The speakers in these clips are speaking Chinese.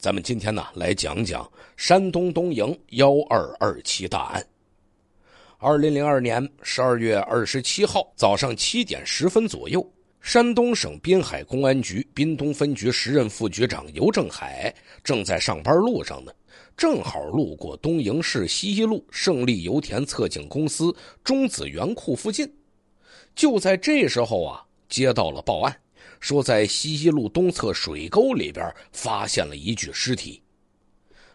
咱们今天呢来讲讲山东东营幺二二七大案。二零零二年十二月二十七号早上七点十分左右，山东省滨海公安局滨东分局时任副局长尤正海正在上班路上呢，正好路过东营市西一路胜利油田测井公司中子源库附近，就在这时候啊，接到了报案。说在西溪路东侧水沟里边发现了一具尸体，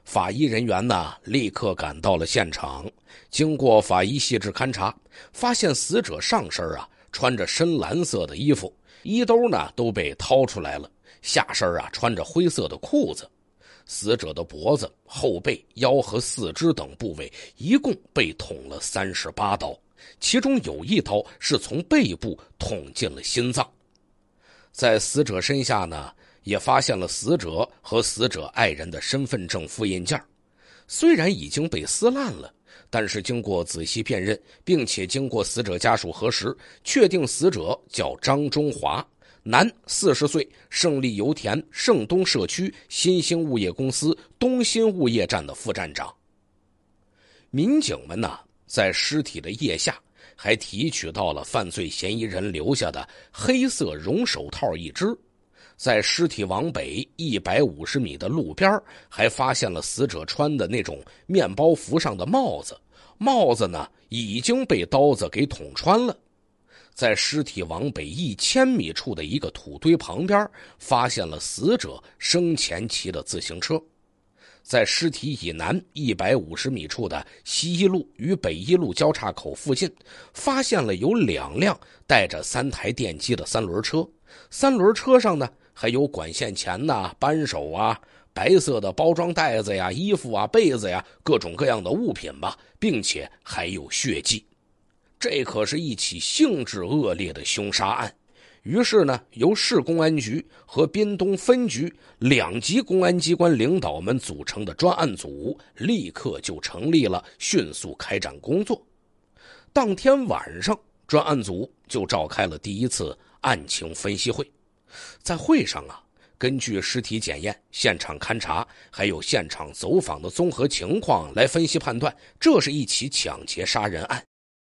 法医人员呢立刻赶到了现场。经过法医细致勘查，发现死者上身啊穿着深蓝色的衣服，衣兜呢都被掏出来了；下身啊穿着灰色的裤子。死者的脖子、后背、腰和四肢等部位一共被捅了三十八刀，其中有一刀是从背部捅进了心脏。在死者身下呢，也发现了死者和死者爱人的身份证复印件虽然已经被撕烂了，但是经过仔细辨认，并且经过死者家属核实，确定死者叫张中华，男，四十岁，胜利油田胜东社区新兴物业公司东新物业站的副站长。民警们呢，在尸体的腋下。还提取到了犯罪嫌疑人留下的黑色绒手套一只，在尸体往北一百五十米的路边，还发现了死者穿的那种面包服上的帽子，帽子呢已经被刀子给捅穿了。在尸体往北一千米处的一个土堆旁边，发现了死者生前骑的自行车。在尸体以南一百五十米处的西一路与北一路交叉口附近，发现了有两辆带着三台电机的三轮车，三轮车上呢还有管线钳呐、扳手啊、白色的包装袋子呀、衣服啊、被子呀各种各样的物品吧，并且还有血迹，这可是一起性质恶劣的凶杀案。于是呢，由市公安局和滨东分局两级公安机关领导们组成的专案组立刻就成立了，迅速开展工作。当天晚上，专案组就召开了第一次案情分析会。在会上啊，根据尸体检验、现场勘查，还有现场走访的综合情况来分析判断，这是一起抢劫杀人案。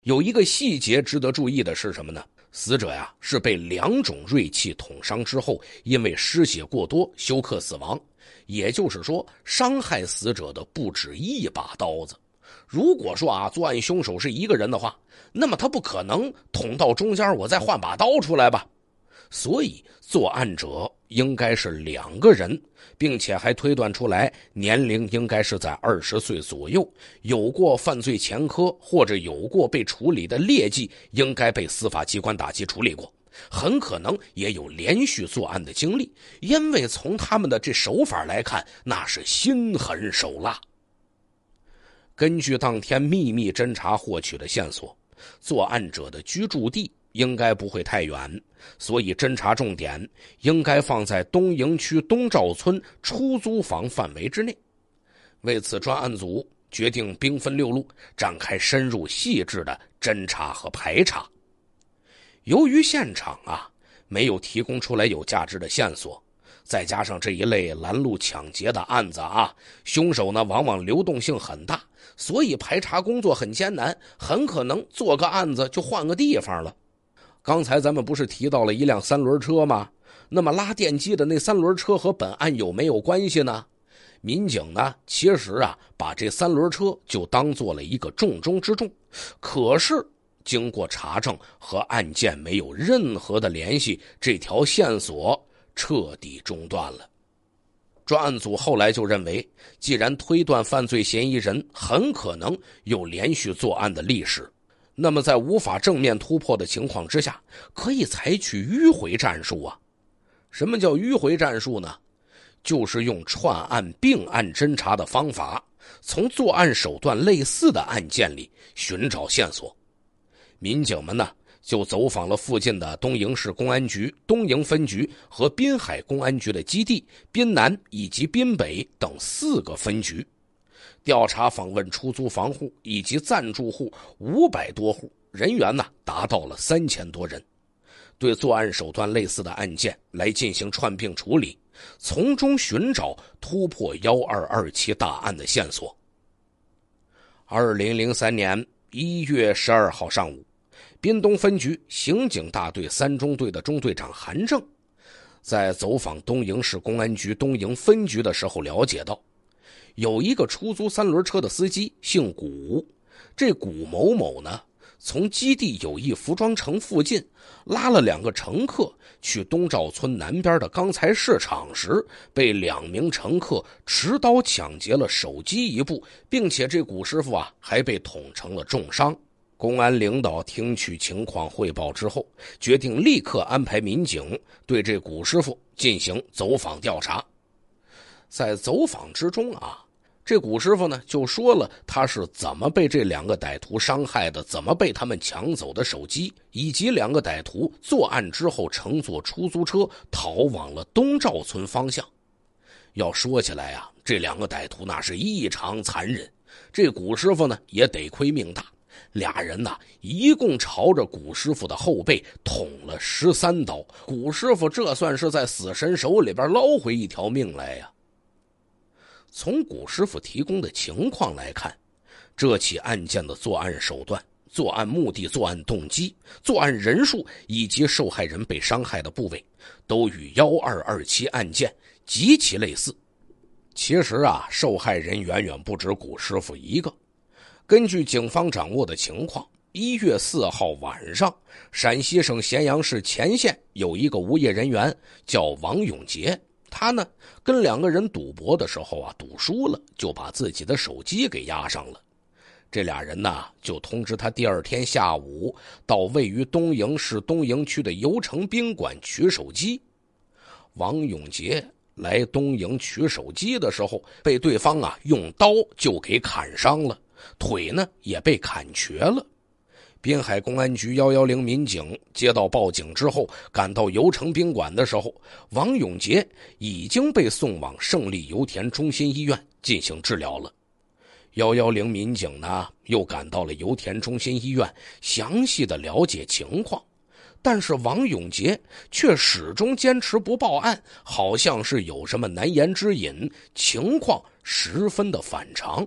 有一个细节值得注意的是什么呢？死者呀是被两种锐器捅伤之后，因为失血过多休克死亡。也就是说，伤害死者的不止一把刀子。如果说啊，作案凶手是一个人的话，那么他不可能捅到中间，我再换把刀出来吧。所以，作案者应该是两个人，并且还推断出来，年龄应该是在二十岁左右，有过犯罪前科或者有过被处理的劣迹，应该被司法机关打击处理过，很可能也有连续作案的经历。因为从他们的这手法来看，那是心狠手辣。根据当天秘密侦查获取的线索，作案者的居住地。应该不会太远，所以侦查重点应该放在东营区东赵村出租房范围之内。为此，专案组决定兵分六路，展开深入细致的侦查和排查。由于现场啊没有提供出来有价值的线索，再加上这一类拦路抢劫的案子啊，凶手呢往往流动性很大，所以排查工作很艰难，很可能做个案子就换个地方了。刚才咱们不是提到了一辆三轮车吗？那么拉电机的那三轮车和本案有没有关系呢？民警呢，其实啊，把这三轮车就当做了一个重中之重。可是经过查证，和案件没有任何的联系，这条线索彻底中断了。专案组后来就认为，既然推断犯罪嫌疑人很可能有连续作案的历史。那么，在无法正面突破的情况之下，可以采取迂回战术啊。什么叫迂回战术呢？就是用串案并案侦查的方法，从作案手段类似的案件里寻找线索。民警们呢，就走访了附近的东营市公安局东营分局和滨海公安局的基地、滨南以及滨北等四个分局。调查访问出租房户以及暂住户五百多户，人员呢达到了三千多人，对作案手段类似的案件来进行串并处理，从中寻找突破“幺二二七”大案的线索。二零零三年一月十二号上午，滨东分局刑警大队三中队的中队长韩正，在走访东营市公安局东营分局的时候了解到。有一个出租三轮车的司机姓古，这古某某呢，从基地友谊服装城附近拉了两个乘客去东赵村南边的钢材市场时，被两名乘客持刀抢劫了手机一部，并且这古师傅啊还被捅成了重伤。公安领导听取情况汇报之后，决定立刻安排民警对这古师傅进行走访调查。在走访之中啊，这古师傅呢就说了他是怎么被这两个歹徒伤害的，怎么被他们抢走的手机，以及两个歹徒作案之后乘坐出租车逃往了东赵村方向。要说起来啊，这两个歹徒那是异常残忍，这古师傅呢也得亏命大，俩人呐一共朝着古师傅的后背捅了十三刀，古师傅这算是在死神手里边捞回一条命来呀。从古师傅提供的情况来看，这起案件的作案手段、作案目的、作案动机、作案人数以及受害人被伤害的部位，都与幺二二七案件极其类似。其实啊，受害人远远不止古师傅一个。根据警方掌握的情况，一月四号晚上，陕西省咸阳市乾县有一个无业人员叫王永杰。他呢，跟两个人赌博的时候啊，赌输了就把自己的手机给押上了。这俩人呢，就通知他第二天下午到位于东营市东营区的游城宾馆取手机。王永杰来东营取手机的时候，被对方啊用刀就给砍伤了，腿呢也被砍瘸了。滨海公安局幺幺零民警接到报警之后，赶到油城宾馆的时候，王永杰已经被送往胜利油田中心医院进行治疗了。幺幺零民警呢，又赶到了油田中心医院，详细的了解情况，但是王永杰却始终坚持不报案，好像是有什么难言之隐，情况十分的反常。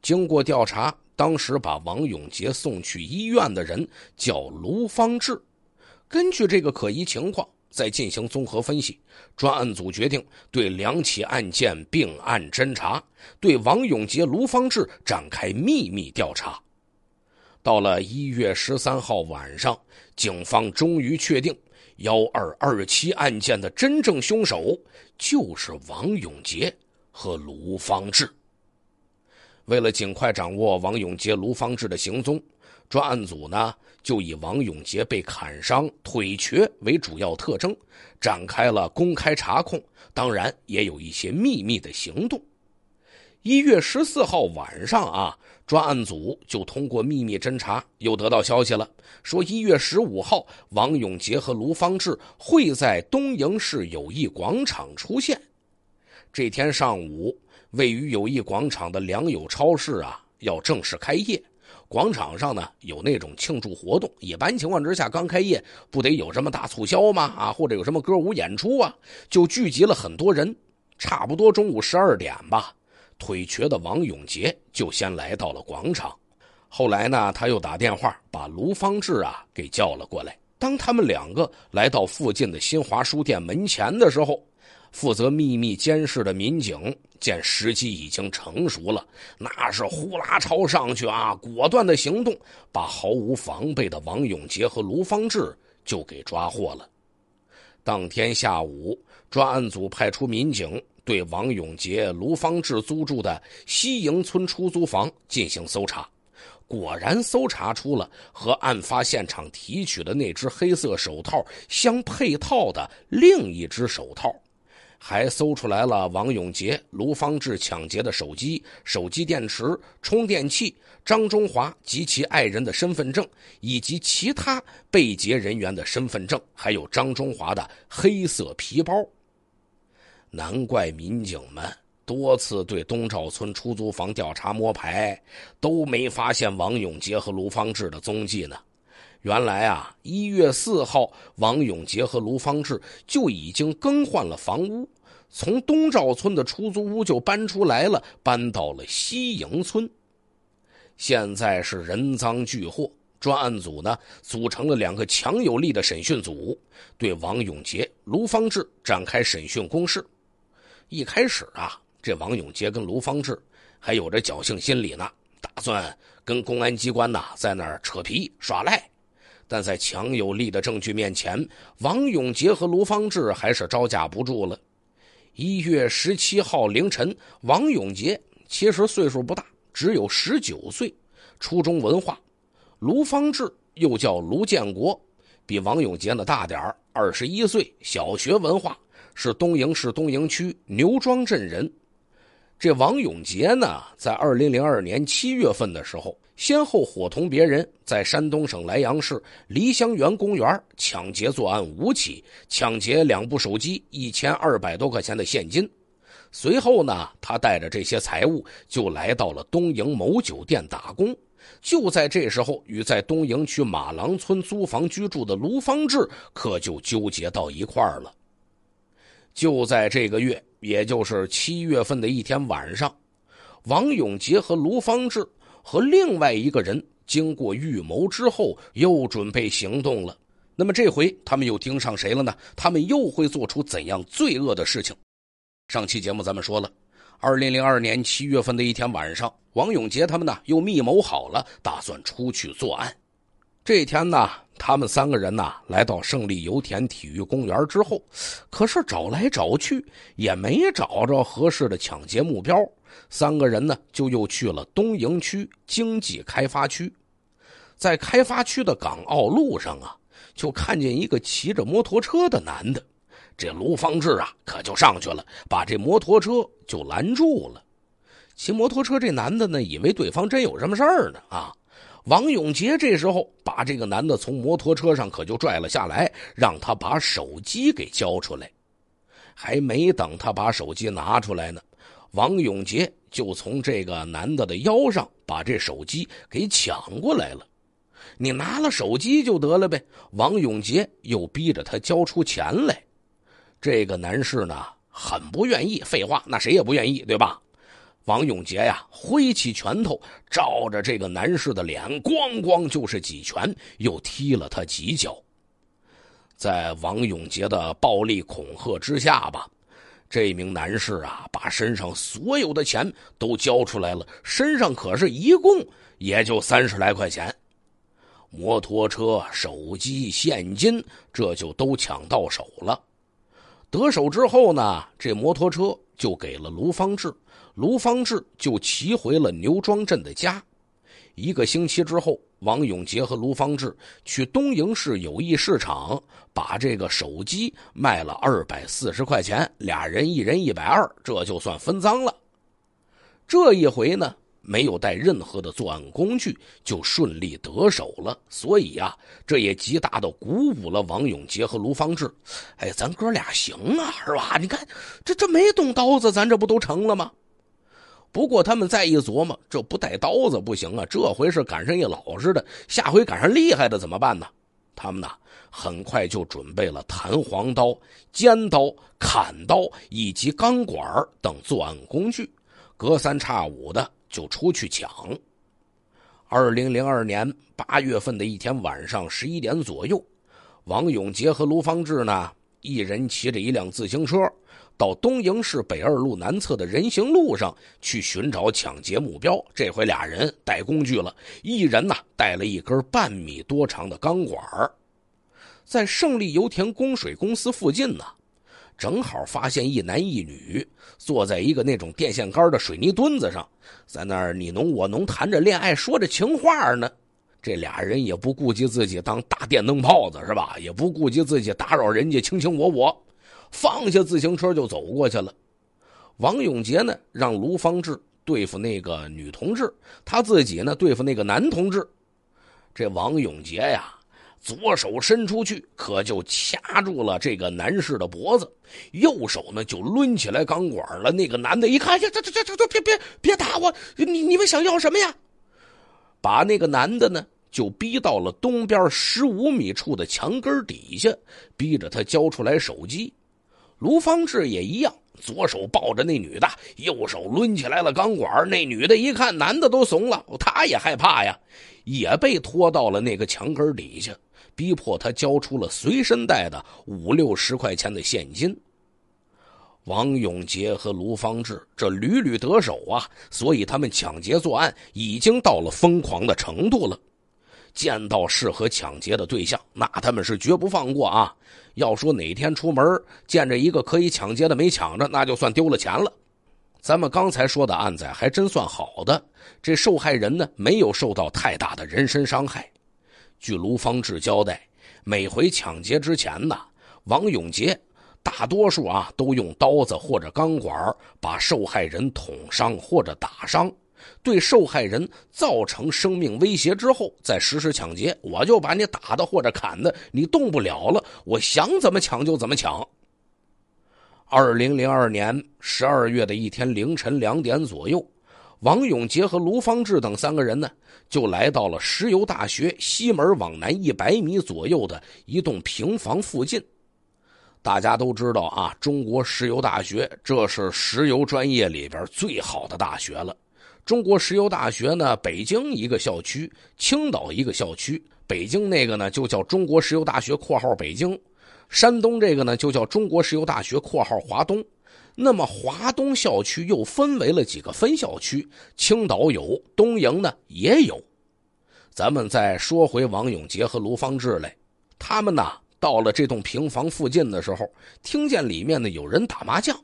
经过调查。当时把王永杰送去医院的人叫卢方志，根据这个可疑情况，再进行综合分析，专案组决定对两起案件并案侦查，对王永杰、卢方志展开秘密调查。到了一月十三号晚上，警方终于确定，幺二二七案件的真正凶手就是王永杰和卢方志。为了尽快掌握王永杰、卢方志的行踪，专案组呢就以王永杰被砍伤、腿瘸为主要特征，展开了公开查控，当然也有一些秘密的行动。一月十四号晚上啊，专案组就通过秘密侦查又得到消息了，说一月十五号王永杰和卢方志会在东营市友谊广场出现。这天上午。位于友谊广场的良友超市啊，要正式开业，广场上呢有那种庆祝活动。一般情况之下，刚开业不得有什么大促销吗？啊，或者有什么歌舞演出啊，就聚集了很多人。差不多中午十二点吧，腿瘸的王永杰就先来到了广场。后来呢，他又打电话把卢方志啊给叫了过来。当他们两个来到附近的新华书店门前的时候。负责秘密监视的民警见时机已经成熟了，那是呼啦超上去啊！果断的行动，把毫无防备的王永杰和卢方志就给抓获了。当天下午，专案组派出民警对王永杰、卢方志租住的西营村出租房进行搜查，果然搜查出了和案发现场提取的那只黑色手套相配套的另一只手套。还搜出来了王永杰、卢方志抢劫的手机、手机电池、充电器、张中华及其爱人的身份证以及其他被劫人员的身份证，还有张中华的黑色皮包。难怪民警们多次对东赵村出租房调查摸排都没发现王永杰和卢方志的踪迹呢。原来啊，一月四号，王永杰和卢方志就已经更换了房屋，从东赵村的出租屋就搬出来了，搬到了西营村。现在是人赃俱获，专案组呢组成了两个强有力的审讯组，对王永杰、卢方志展开审讯攻势。一开始啊，这王永杰跟卢方志还有着侥幸心理呢，打算跟公安机关呐在那儿扯皮耍赖。但在强有力的证据面前，王永杰和卢方志还是招架不住了。一月十七号凌晨，王永杰其实岁数不大，只有十九岁，初中文化；卢方志又叫卢建国，比王永杰呢大点二十一岁，小学文化，是东营市东营区牛庄镇人。这王永杰呢，在二零零二年七月份的时候。先后伙同别人在山东省莱阳市梨香园公园抢劫作案五起，抢劫两部手机、一千二百多块钱的现金。随后呢，他带着这些财物就来到了东营某酒店打工。就在这时候，与在东营区马郎村租房居住的卢方志可就纠结到一块儿了。就在这个月，也就是七月份的一天晚上，王永杰和卢方志。和另外一个人经过预谋之后，又准备行动了。那么这回他们又盯上谁了呢？他们又会做出怎样罪恶的事情？上期节目咱们说了，二零零二年七月份的一天晚上，王永杰他们呢又密谋好了，打算出去作案。这天呢，他们三个人呢来到胜利油田体育公园之后，可是找来找去也没找着合适的抢劫目标。三个人呢，就又去了东营区经济开发区，在开发区的港澳路上啊，就看见一个骑着摩托车的男的。这卢方志啊，可就上去了，把这摩托车就拦住了。骑摩托车这男的呢，以为对方真有什么事儿呢啊。王永杰这时候把这个男的从摩托车上可就拽了下来，让他把手机给交出来。还没等他把手机拿出来呢。王永杰就从这个男的的腰上把这手机给抢过来了，你拿了手机就得了呗。王永杰又逼着他交出钱来，这个男士呢很不愿意。废话，那谁也不愿意对吧？王永杰呀挥起拳头，照着这个男士的脸咣咣就是几拳，又踢了他几脚，在王永杰的暴力恐吓之下吧。这名男士啊，把身上所有的钱都交出来了，身上可是一共也就三十来块钱，摩托车、手机、现金，这就都抢到手了。得手之后呢，这摩托车就给了卢方志，卢方志就骑回了牛庄镇的家。一个星期之后。王永杰和卢方志去东营市友谊市场，把这个手机卖了二百四十块钱，俩人一人一百二，这就算分赃了。这一回呢，没有带任何的作案工具，就顺利得手了。所以啊，这也极大的鼓舞了王永杰和卢方志。哎，咱哥俩行啊，是吧？你看，这这没动刀子，咱这不都成了吗？不过他们再一琢磨，这不带刀子不行啊！这回是赶上一老实的，下回赶上厉害的怎么办呢？他们呢，很快就准备了弹簧刀、尖刀、砍刀以及钢管等作案工具，隔三差五的就出去抢。二零零二年八月份的一天晚上十一点左右，王永杰和卢方志呢？一人骑着一辆自行车，到东营市北二路南侧的人行路上去寻找抢劫目标。这回俩人带工具了，一人呐带了一根半米多长的钢管在胜利油田供水公司附近呢，正好发现一男一女坐在一个那种电线杆的水泥墩子上，在那儿你侬我侬谈着恋爱，说着情话呢。这俩人也不顾及自己当大电灯泡子是吧？也不顾及自己打扰人家卿卿我我，放下自行车就走过去了。王永杰呢，让卢方志对付那个女同志，他自己呢对付那个男同志。这王永杰呀，左手伸出去，可就掐住了这个男士的脖子，右手呢就抡起来钢管了。那个男的一看，呀，这这这这这，别别别打我！你你们想要什么呀？把那个男的呢？就逼到了东边十五米处的墙根底下，逼着他交出来手机。卢方志也一样，左手抱着那女的，右手抡起来了钢管。那女的一看，男的都怂了，她也害怕呀，也被拖到了那个墙根底下，逼迫他交出了随身带的五六十块钱的现金。王永杰和卢方志这屡屡得手啊，所以他们抢劫作案已经到了疯狂的程度了。见到适合抢劫的对象，那他们是绝不放过啊！要说哪天出门见着一个可以抢劫的没抢着，那就算丢了钱了。咱们刚才说的案子还真算好的，这受害人呢没有受到太大的人身伤害。据卢方志交代，每回抢劫之前呢，王永杰大多数啊都用刀子或者钢管把受害人捅伤或者打伤。对受害人造成生命威胁之后，再实施抢劫，我就把你打的或者砍的，你动不了了，我想怎么抢就怎么抢。二零零二年十二月的一天凌晨两点左右，王永杰和卢方志等三个人呢，就来到了石油大学西门往南一百米左右的一栋平房附近。大家都知道啊，中国石油大学这是石油专业里边最好的大学了。中国石油大学呢，北京一个校区，青岛一个校区。北京那个呢，就叫中国石油大学（括号北京）。山东这个呢，就叫中国石油大学（括号华东）。那么华东校区又分为了几个分校区，青岛有，东营呢也有。咱们再说回王永杰和卢方志来，他们呐到了这栋平房附近的时候，听见里面呢有人打麻将。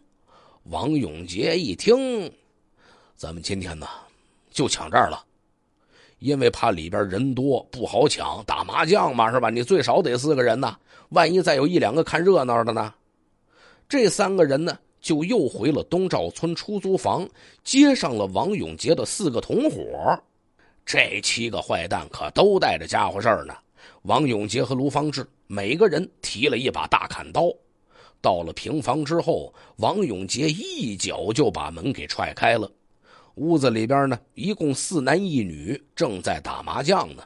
王永杰一听。咱们今天呢，就抢这儿了，因为怕里边人多不好抢，打麻将嘛是吧？你最少得四个人呢，万一再有一两个看热闹的呢？这三个人呢，就又回了东赵村出租房，接上了王永杰的四个同伙。这七个坏蛋可都带着家伙事儿呢。王永杰和卢方志每个人提了一把大砍刀，到了平房之后，王永杰一脚就把门给踹开了。屋子里边呢，一共四男一女正在打麻将呢。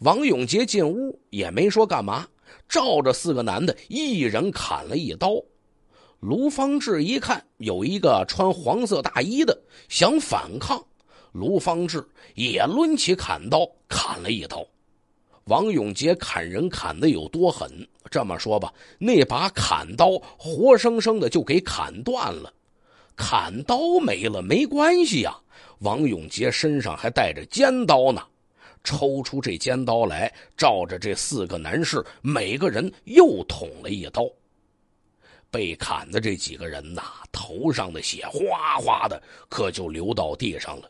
王永杰进屋也没说干嘛，照着四个男的，一人砍了一刀。卢方志一看有一个穿黄色大衣的想反抗，卢方志也抡起砍刀砍了一刀。王永杰砍人砍的有多狠？这么说吧，那把砍刀活生生的就给砍断了。砍刀没了没关系呀，王永杰身上还带着尖刀呢，抽出这尖刀来，照着这四个男士每个人又捅了一刀。被砍的这几个人呐，头上的血哗哗的，可就流到地上了。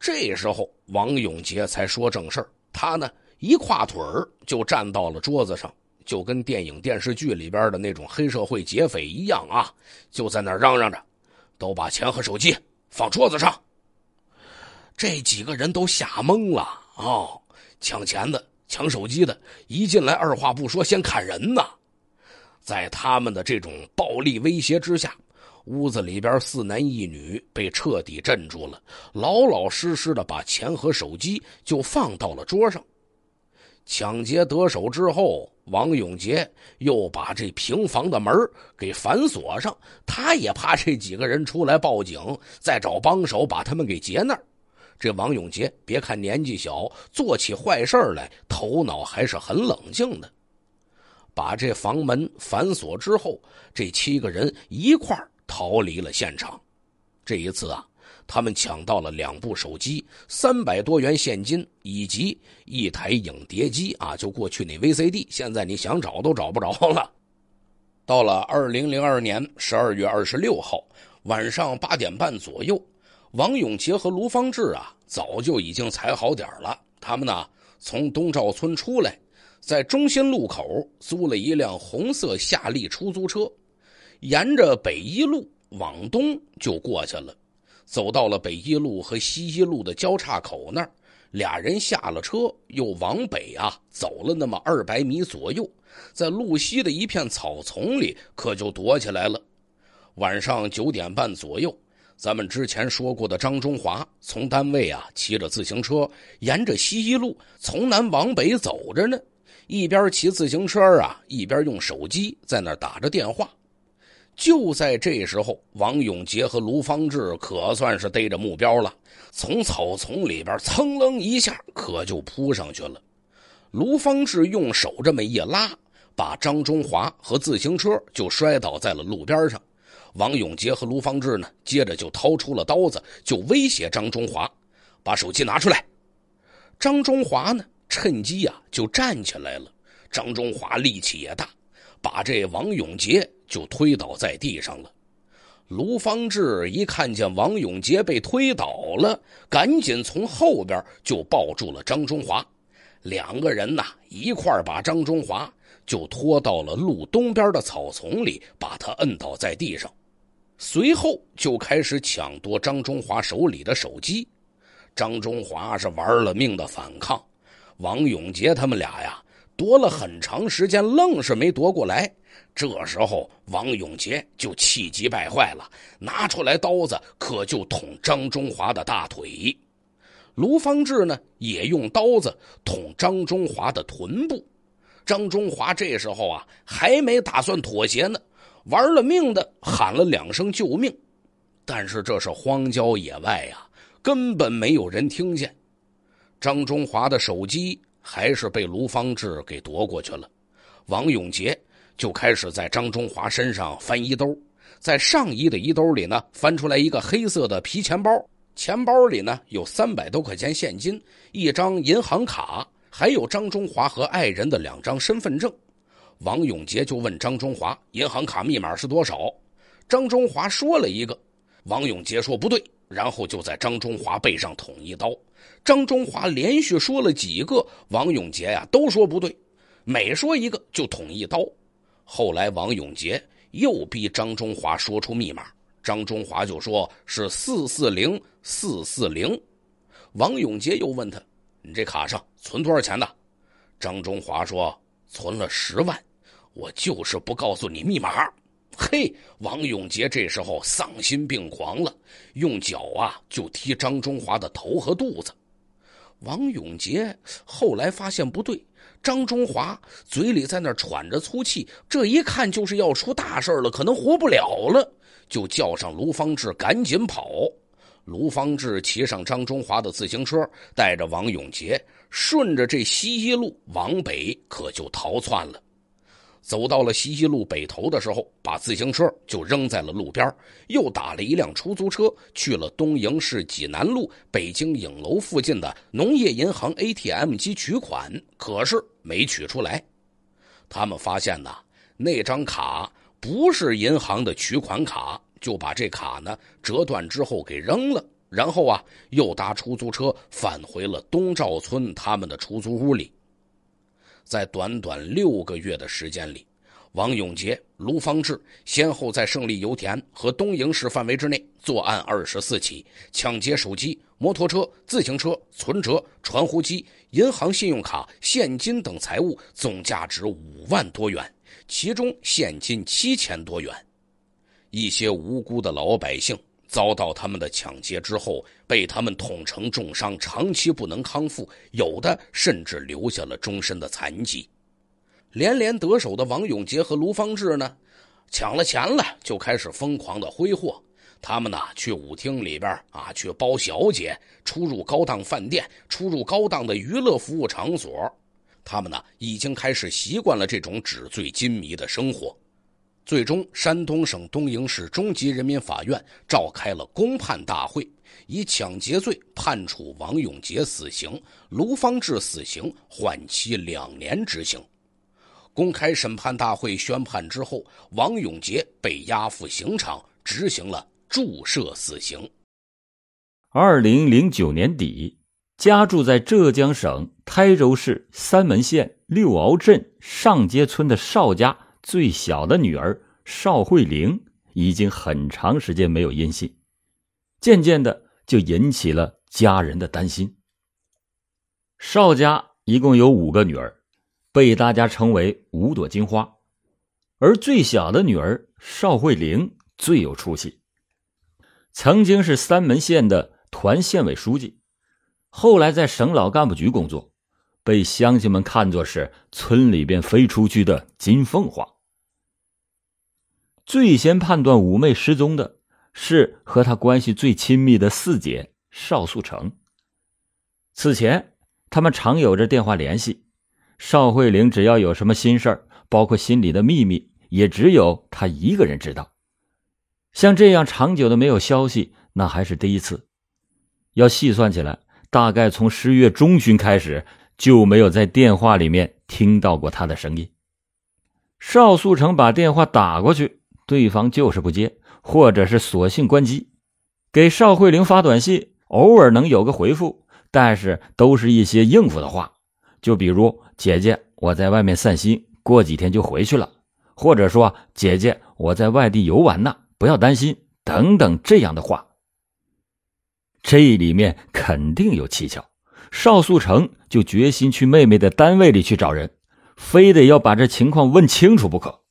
这时候，王永杰才说正事他呢一跨腿儿就站到了桌子上，就跟电影电视剧里边的那种黑社会劫匪一样啊，就在那儿嚷嚷着。都把钱和手机放桌子上。这几个人都吓懵了啊！抢钱的、抢手机的，一进来二话不说先砍人呐！在他们的这种暴力威胁之下，屋子里边四男一女被彻底镇住了，老老实实的把钱和手机就放到了桌上。抢劫得手之后，王永杰又把这平房的门给反锁上。他也怕这几个人出来报警，再找帮手把他们给劫那儿。这王永杰别看年纪小，做起坏事来头脑还是很冷静的。把这房门反锁之后，这七个人一块逃离了现场。这一次啊。他们抢到了两部手机、三百多元现金以及一台影碟机啊！就过去那 VCD，现在你想找都找不着了。到了二零零二年十二月二十六号晚上八点半左右，王永杰和卢方志啊早就已经踩好点了。他们呢从东赵村出来，在中心路口租了一辆红色夏利出租车，沿着北一路往东就过去了。走到了北一路和西一路的交叉口那儿，俩人下了车，又往北啊走了那么二百米左右，在路西的一片草丛里可就躲起来了。晚上九点半左右，咱们之前说过的张中华从单位啊骑着自行车沿着西一路从南往北走着呢，一边骑自行车啊，一边用手机在那打着电话。就在这时候，王永杰和卢方志可算是逮着目标了，从草丛里边噌楞一下，可就扑上去了。卢方志用手这么一拉，把张中华和自行车就摔倒在了路边上。王永杰和卢方志呢，接着就掏出了刀子，就威胁张中华，把手机拿出来。张中华呢，趁机呀就站起来了。张中华力气也大。把这王永杰就推倒在地上了。卢方志一看见王永杰被推倒了，赶紧从后边就抱住了张中华，两个人呐一块把张中华就拖到了路东边的草丛里，把他摁倒在地上，随后就开始抢夺张中华手里的手机。张中华是玩了命的反抗，王永杰他们俩呀。夺了很长时间，愣是没夺过来。这时候，王永杰就气急败坏了，拿出来刀子，可就捅张中华的大腿。卢方志呢，也用刀子捅张中华的臀部。张中华这时候啊，还没打算妥协呢，玩了命的喊了两声救命。但是这是荒郊野外呀，根本没有人听见。张中华的手机。还是被卢方志给夺过去了，王永杰就开始在张中华身上翻衣兜，在上衣的衣兜里呢，翻出来一个黑色的皮钱包，钱包里呢有三百多块钱现金，一张银行卡，还有张中华和爱人的两张身份证。王永杰就问张中华，银行卡密码是多少？张中华说了一个，王永杰说不对，然后就在张中华背上捅一刀。张中华连续说了几个王永杰呀，都说不对，每说一个就捅一刀。后来王永杰又逼张中华说出密码，张中华就说：“是四四零四四零。”王永杰又问他：“你这卡上存多少钱呢？”张中华说：“存了十万，我就是不告诉你密码。”嘿，王永杰这时候丧心病狂了，用脚啊就踢张中华的头和肚子。王永杰后来发现不对，张中华嘴里在那喘着粗气，这一看就是要出大事了，可能活不了了，就叫上卢方志赶紧跑。卢方志骑上张中华的自行车，带着王永杰顺着这西一路往北，可就逃窜了。走到了西一路北头的时候，把自行车就扔在了路边，又打了一辆出租车去了东营市济南路北京影楼附近的农业银行 ATM 机取款，可是没取出来。他们发现呐，那张卡不是银行的取款卡，就把这卡呢折断之后给扔了，然后啊又搭出租车返回了东赵村他们的出租屋里。在短短六个月的时间里，王永杰、卢方志先后在胜利油田和东营市范围之内作案二十四起，抢劫手机、摩托车、自行车、存折、传呼机、银行信用卡、现金等财物，总价值五万多元，其中现金七千多元，一些无辜的老百姓。遭到他们的抢劫之后，被他们捅成重伤，长期不能康复，有的甚至留下了终身的残疾。连连得手的王永杰和卢方志呢，抢了钱了就开始疯狂的挥霍。他们呢，去舞厅里边啊，去包小姐，出入高档饭店，出入高档的娱乐服务场所。他们呢，已经开始习惯了这种纸醉金迷的生活。最终，山东省东营市中级人民法院召开了公判大会，以抢劫罪判处王永杰死刑，卢方志死刑缓期两年执行。公开审判大会宣判之后，王永杰被押赴刑场执行了注射死刑。二零零九年底，家住在浙江省台州市三门县六鳌镇上街村的邵家。最小的女儿邵慧玲已经很长时间没有音信，渐渐的就引起了家人的担心。邵家一共有五个女儿，被大家称为“五朵金花”，而最小的女儿邵慧玲最有出息，曾经是三门县的团县委书记，后来在省老干部局工作，被乡亲们看作是村里边飞出去的金凤凰。最先判断五妹失踪的是和她关系最亲密的四姐邵素成。此前，他们常有着电话联系。邵慧玲只要有什么心事儿，包括心里的秘密，也只有她一个人知道。像这样长久的没有消息，那还是第一次。要细算起来，大概从十月中旬开始就没有在电话里面听到过她的声音。邵素成把电话打过去。对方就是不接，或者是索性关机。给邵慧玲发短信，偶尔能有个回复，但是都是一些应付的话，就比如“姐姐，我在外面散心，过几天就回去了”，或者说“姐姐，我在外地游玩呢，不要担心”等等这样的话。这里面肯定有蹊跷，邵素成就决心去妹妹的单位里去找人，非得要把这情况问清楚不可。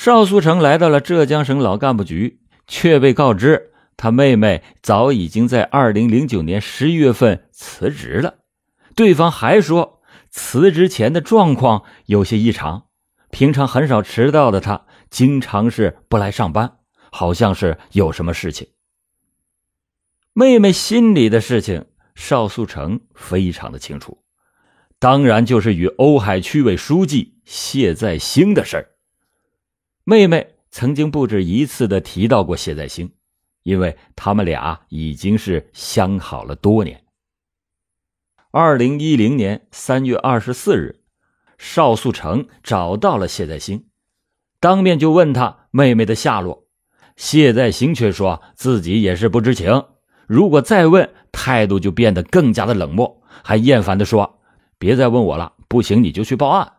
邵素成来到了浙江省老干部局，却被告知他妹妹早已经在二零零九年十一月份辞职了。对方还说，辞职前的状况有些异常，平常很少迟到的他，经常是不来上班，好像是有什么事情。妹妹心里的事情，邵素成非常的清楚，当然就是与瓯海区委书记谢再兴的事儿。妹妹曾经不止一次的提到过谢在兴，因为他们俩已经是相好了多年。二零一零年三月二十四日，邵素成找到了谢在兴，当面就问他妹妹的下落。谢在兴却说自己也是不知情，如果再问，态度就变得更加的冷漠，还厌烦地说：“别再问我了，不行你就去报案。”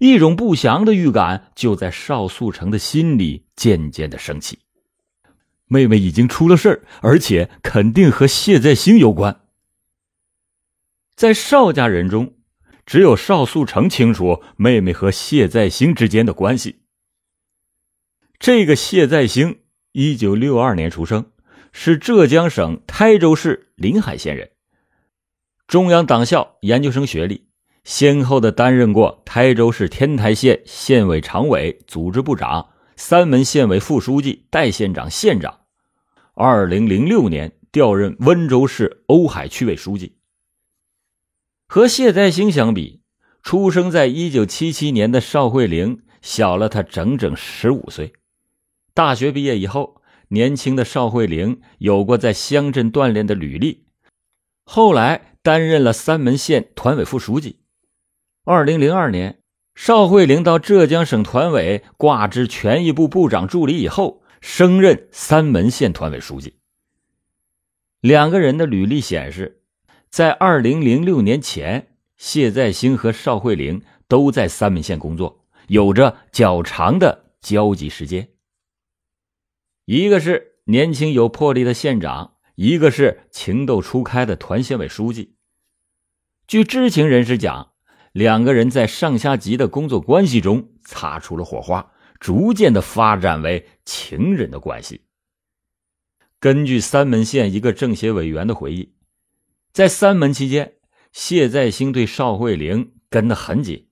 一种不祥的预感就在邵素成的心里渐渐的升起。妹妹已经出了事儿，而且肯定和谢再兴有关。在邵家人中，只有邵素成清楚妹妹和谢再兴之间的关系。这个谢再兴，一九六二年出生，是浙江省台州市临海县人，中央党校研究生学历。先后的担任过台州市天台县县委常委、组织部长，三门县委副书记、代县长、县长。二零零六年调任温州市瓯海区委书记。和谢再兴相比，出生在一九七七年的邵慧玲小了他整整十五岁。大学毕业以后，年轻的邵慧玲有过在乡镇锻炼的履历，后来担任了三门县团委副书记。二零零二年，邵慧玲到浙江省团委挂职权益部部长助理以后，升任三门县团委书记。两个人的履历显示，在二零零六年前，谢再兴和邵慧玲都在三门县工作，有着较长的交集时间。一个是年轻有魄力的县长，一个是情窦初开的团县委书记。据知情人士讲。两个人在上下级的工作关系中擦出了火花，逐渐的发展为情人的关系。根据三门县一个政协委员的回忆，在三门期间，谢再兴对邵慧玲跟得很紧。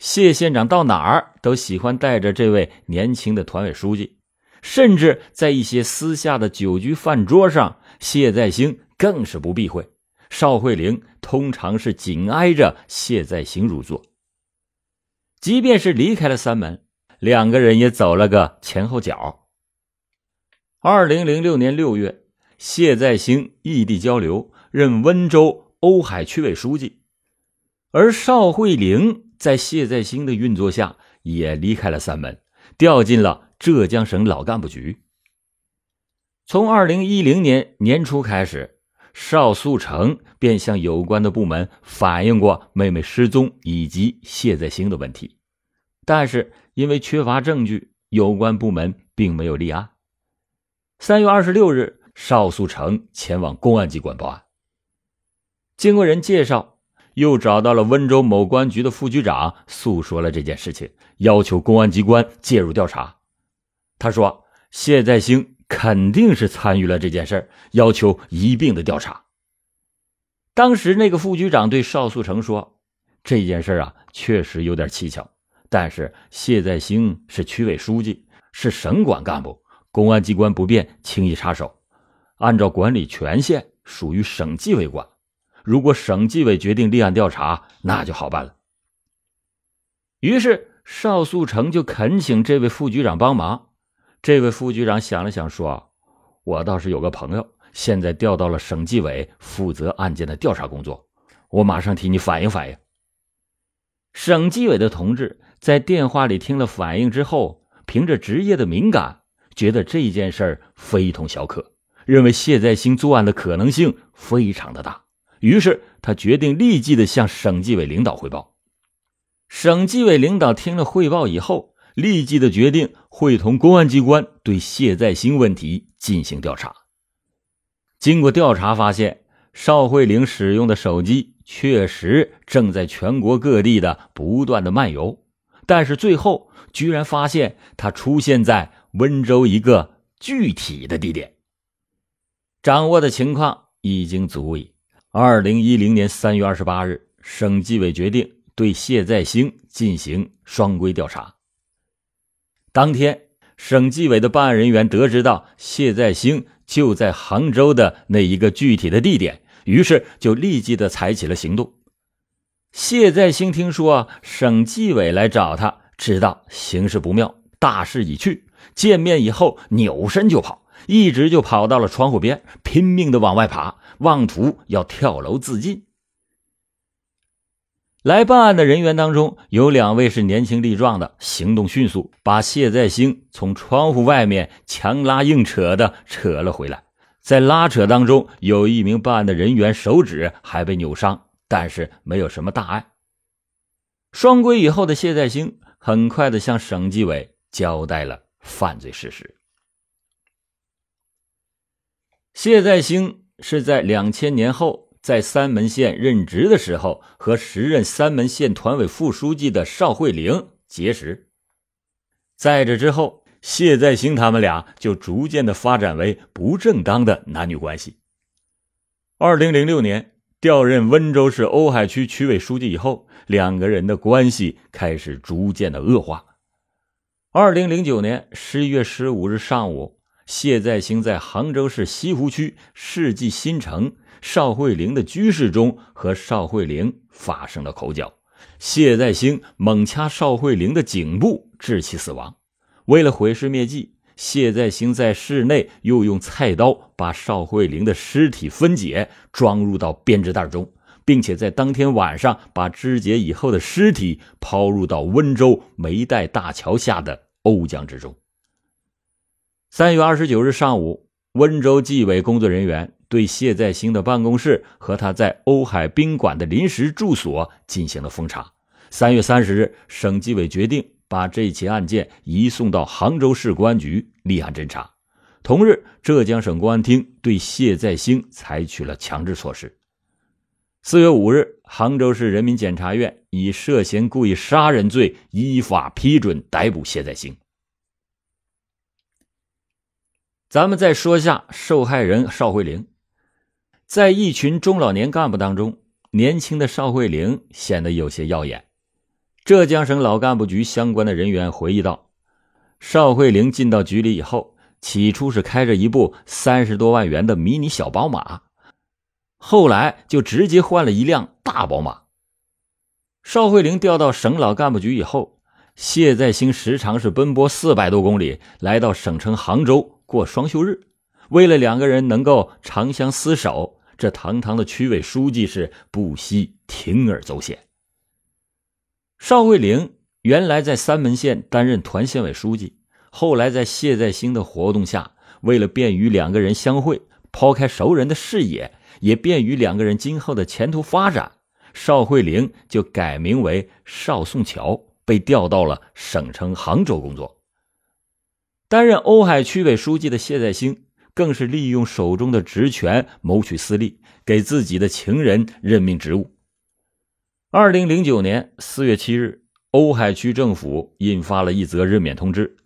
谢县长到哪儿都喜欢带着这位年轻的团委书记，甚至在一些私下的酒局饭桌上，谢再兴更是不避讳。邵慧玲通常是紧挨着谢再兴入座，即便是离开了三门，两个人也走了个前后脚。二零零六年六月，谢再兴异地交流，任温州瓯海区委书记，而邵慧玲在谢再兴的运作下也离开了三门，调进了浙江省老干部局。从二零一零年年初开始。邵素成便向有关的部门反映过妹妹失踪以及谢在兴的问题，但是因为缺乏证据，有关部门并没有立案。三月二十六日，邵素成前往公安机关报案，经过人介绍，又找到了温州某公安局的副局长，诉说了这件事情，要求公安机关介入调查。他说：“谢在兴。”肯定是参与了这件事儿，要求一并的调查。当时那个副局长对邵素成说：“这件事啊，确实有点蹊跷，但是谢再兴是区委书记，是省管干部，公安机关不便轻易插手。按照管理权限，属于省纪委管。如果省纪委决定立案调查，那就好办了。”于是邵素成就恳请这位副局长帮忙。这位副局长想了想说：“我倒是有个朋友，现在调到了省纪委，负责案件的调查工作。我马上替你反映反映。”省纪委的同志在电话里听了反映之后，凭着职业的敏感，觉得这件事儿非同小可，认为谢在兴作案的可能性非常的大，于是他决定立即的向省纪委领导汇报。省纪委领导听了汇报以后。立即的决定，会同公安机关对谢再兴问题进行调查。经过调查发现，邵慧玲使用的手机确实正在全国各地的不断的漫游，但是最后居然发现他出现在温州一个具体的地点。掌握的情况已经足以。二零一零年三月二十八日，省纪委决定对谢再兴进行双规调查。当天，省纪委的办案人员得知到谢再兴就在杭州的那一个具体的地点，于是就立即的采取了行动。谢再兴听说省纪委来找他，知道形势不妙，大势已去。见面以后，扭身就跑，一直就跑到了窗户边，拼命的往外爬，妄图要跳楼自尽。来办案的人员当中，有两位是年轻力壮的，行动迅速，把谢再兴从窗户外面强拉硬扯的扯了回来。在拉扯当中，有一名办案的人员手指还被扭伤，但是没有什么大碍。双规以后的谢再兴很快的向省纪委交代了犯罪事实。谢再兴是在两千年后。在三门县任职的时候，和时任三门县团委副书记的邵慧玲结识。在这之后，谢再兴他们俩就逐渐的发展为不正当的男女关系。二零零六年调任温州市瓯海区区委书记以后，两个人的关系开始逐渐的恶化。二零零九年十一月十五日上午，谢再兴在杭州市西湖区世纪新城。邵慧玲的居室中和邵慧玲发生了口角，谢再兴猛掐邵慧玲的颈部，致其死亡。为了毁尸灭迹，谢再兴在室内又用菜刀把邵慧玲的尸体分解，装入到编织袋中，并且在当天晚上把肢解以后的尸体抛入到温州梅岱大桥下的瓯江之中。三月二十九日上午，温州纪委工作人员。对谢再兴的办公室和他在瓯海宾馆的临时住所进行了封查。三月三十日，省纪委决定把这起案件移送到杭州市公安局立案侦查。同日，浙江省公安厅对谢再兴采取了强制措施。四月五日，杭州市人民检察院以涉嫌故意杀人罪依法批准逮捕谢再兴。咱们再说下受害人邵慧玲。在一群中老年干部当中，年轻的邵慧玲显得有些耀眼。浙江省老干部局相关的人员回忆道：“邵慧玲进到局里以后，起初是开着一部三十多万元的迷你小宝马，后来就直接换了一辆大宝马。”邵慧玲调到省老干部局以后，谢再兴时常是奔波四百多公里来到省城杭州过双休日，为了两个人能够长相厮守。这堂堂的区委书记是不惜铤而走险。邵慧玲原来在三门县担任团县委书记，后来在谢再兴的活动下，为了便于两个人相会，抛开熟人的视野，也便于两个人今后的前途发展，邵慧玲就改名为邵颂桥，被调到了省城杭州工作，担任瓯海区委书记的谢再兴。更是利用手中的职权谋取私利，给自己的情人任命职务。二零零九年四月七日，瓯海区政府印发了一则任免通知，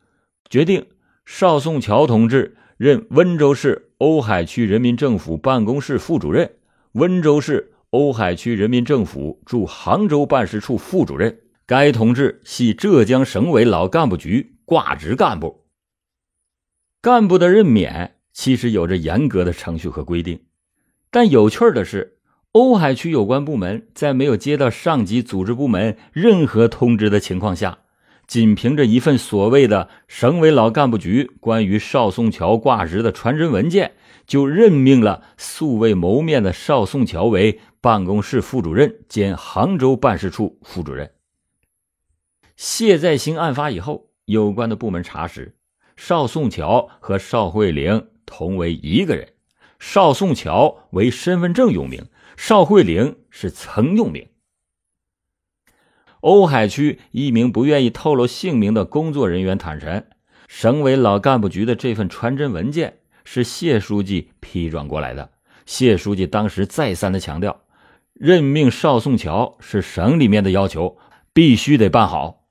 决定邵颂桥同志任温州市瓯海区人民政府办公室副主任、温州市瓯海区人民政府驻杭州办事处副主任。该同志系浙江省委老干部局挂职干部。干部的任免。其实有着严格的程序和规定，但有趣的是，瓯海区有关部门在没有接到上级组织部门任何通知的情况下，仅凭着一份所谓的省委老干部局关于邵宋桥挂职的传真文件，就任命了素未谋面的邵宋桥为办公室副主任兼杭州办事处副主任。谢再兴案发以后，有关的部门查实，邵宋桥和邵慧玲。同为一个人，邵颂桥为身份证用名，邵慧玲是曾用名。瓯海区一名不愿意透露姓名的工作人员坦陈，省委老干部局的这份传真文件是谢书记批转过来的。谢书记当时再三的强调，任命邵颂桥是省里面的要求，必须得办好。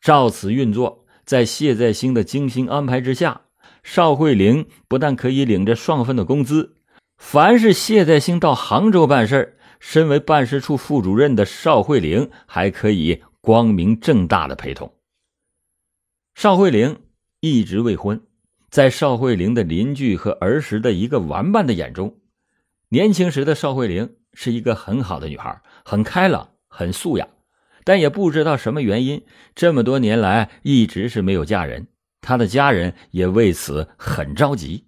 照此运作，在谢再兴的精心安排之下。邵慧玲不但可以领着双份的工资，凡是谢在兴到杭州办事儿，身为办事处副主任的邵慧玲还可以光明正大的陪同。邵慧玲一直未婚，在邵慧玲的邻居和儿时的一个玩伴的眼中，年轻时的邵慧玲是一个很好的女孩，很开朗，很素雅，但也不知道什么原因，这么多年来一直是没有嫁人。他的家人也为此很着急。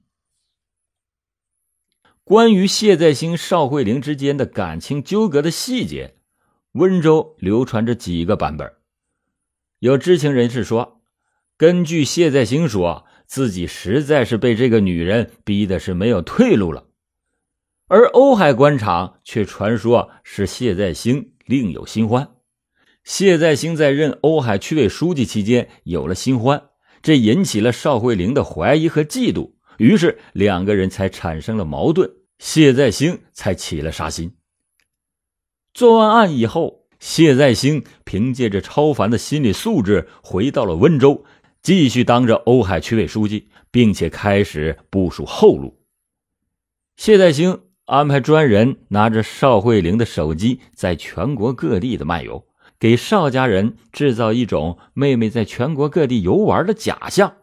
关于谢再兴、邵慧玲之间的感情纠葛的细节，温州流传着几个版本。有知情人士说，根据谢再兴说，自己实在是被这个女人逼的是没有退路了；而瓯海官场却传说是谢再兴另有新欢。谢再兴在任瓯海区委书记期间有了新欢。这引起了邵慧玲的怀疑和嫉妒，于是两个人才产生了矛盾，谢再兴才起了杀心。做完案以后，谢再兴凭借着超凡的心理素质回到了温州，继续当着瓯海区委书记，并且开始部署后路。谢再兴安排专人拿着邵慧玲的手机，在全国各地的漫游。给邵家人制造一种妹妹在全国各地游玩的假象，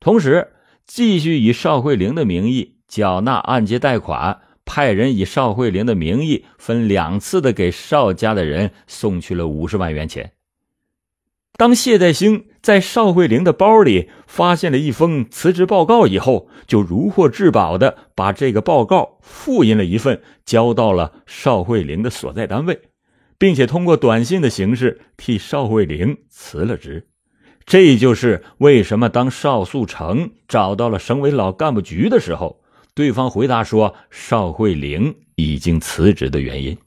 同时继续以邵慧玲的名义缴纳按揭贷款，派人以邵慧玲的名义分两次的给邵家的人送去了五十万元钱。当谢再兴在邵慧玲的包里发现了一封辞职报告以后，就如获至宝的把这个报告复印了一份，交到了邵慧玲的所在单位。并且通过短信的形式替邵慧玲辞了职，这就是为什么当邵素成找到了省委老干部局的时候，对方回答说邵慧玲已经辞职的原因。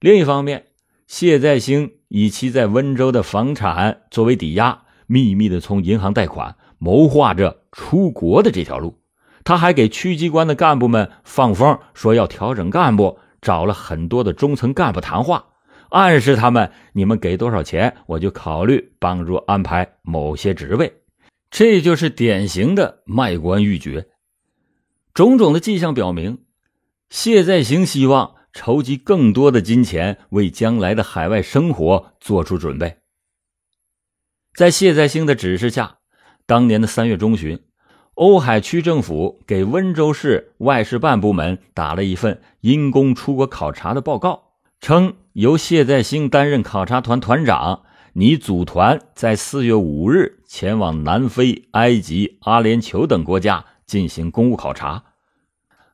另一方面，谢再兴以其在温州的房产作为抵押，秘密的从银行贷款，谋划着出国的这条路。他还给区机关的干部们放风，说要调整干部。找了很多的中层干部谈话，暗示他们：你们给多少钱，我就考虑帮助安排某些职位。这就是典型的卖官鬻爵。种种的迹象表明，谢再兴希望筹集更多的金钱，为将来的海外生活做出准备。在谢再兴的指示下，当年的三月中旬。瓯海区政府给温州市外事办部门打了一份因公出国考察的报告，称由谢再兴担任考察团团长，拟组团在四月五日前往南非、埃及、阿联酋等国家进行公务考察。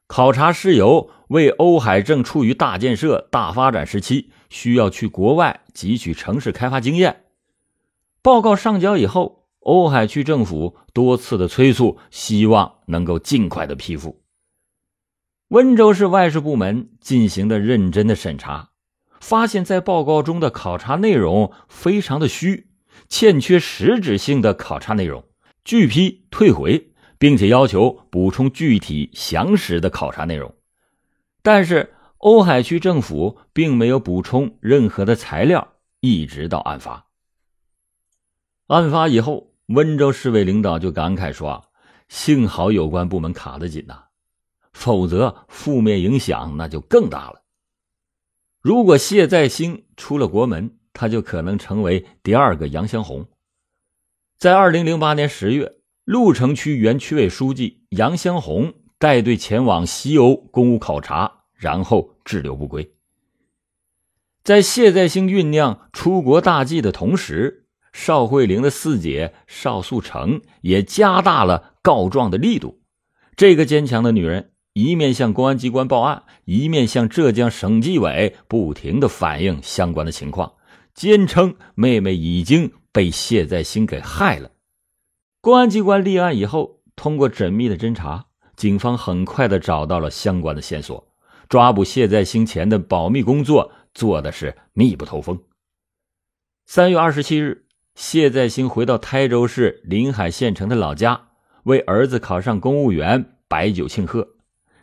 考察事由为瓯海正处于大建设、大发展时期，需要去国外汲取城市开发经验。报告上交以后，瓯海区政府。多次的催促，希望能够尽快的批复。温州市外事部门进行的认真的审查，发现在报告中的考察内容非常的虚，欠缺实质性的考察内容，拒批退回，并且要求补充具体详实的考察内容。但是瓯海区政府并没有补充任何的材料，一直到案发。案发以后。温州市委领导就感慨说：“幸好有关部门卡得紧呐，否则负面影响那就更大了。如果谢再兴出了国门，他就可能成为第二个杨香红。”在二零零八年十月，鹿城区原区委书记杨香红带队前往西欧公务考察，然后滞留不归。在谢再兴酝酿出国大计的同时，邵慧玲的四姐邵素成也加大了告状的力度。这个坚强的女人一面向公安机关报案，一面向浙江省纪委不停的反映相关的情况，坚称妹妹已经被谢在兴给害了。公安机关立案以后，通过缜密的侦查，警方很快的找到了相关的线索，抓捕谢在兴前的保密工作做的是密不透风。三月二十七日。谢再兴回到台州市临海县城的老家，为儿子考上公务员摆酒庆贺。